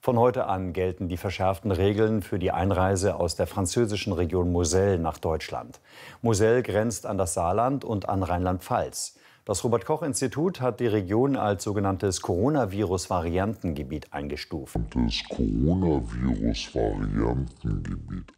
Von heute an gelten die verschärften Regeln für die Einreise aus der französischen Region Moselle nach Deutschland. Moselle grenzt an das Saarland und an Rheinland-Pfalz. Das Robert Koch Institut hat die Region als sogenanntes Coronavirus Variantengebiet eingestuft. Das Coronavirus Variantengebiet